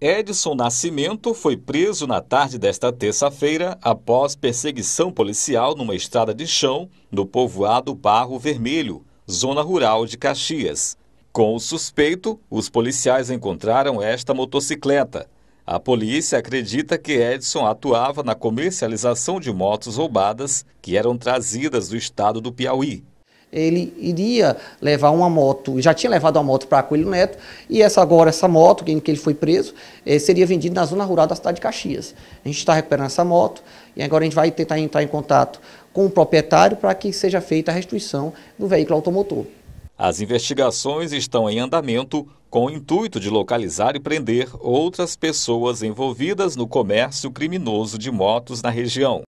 Edson Nascimento foi preso na tarde desta terça-feira após perseguição policial numa estrada de chão no povoado Barro Vermelho, zona rural de Caxias. Com o suspeito, os policiais encontraram esta motocicleta. A polícia acredita que Edson atuava na comercialização de motos roubadas que eram trazidas do estado do Piauí ele iria levar uma moto, já tinha levado uma moto para Coelho Neto, e essa agora, essa moto em que ele foi preso, eh, seria vendida na zona rural da cidade de Caxias. A gente está recuperando essa moto, e agora a gente vai tentar entrar em contato com o proprietário para que seja feita a restituição do veículo automotor. As investigações estão em andamento com o intuito de localizar e prender outras pessoas envolvidas no comércio criminoso de motos na região.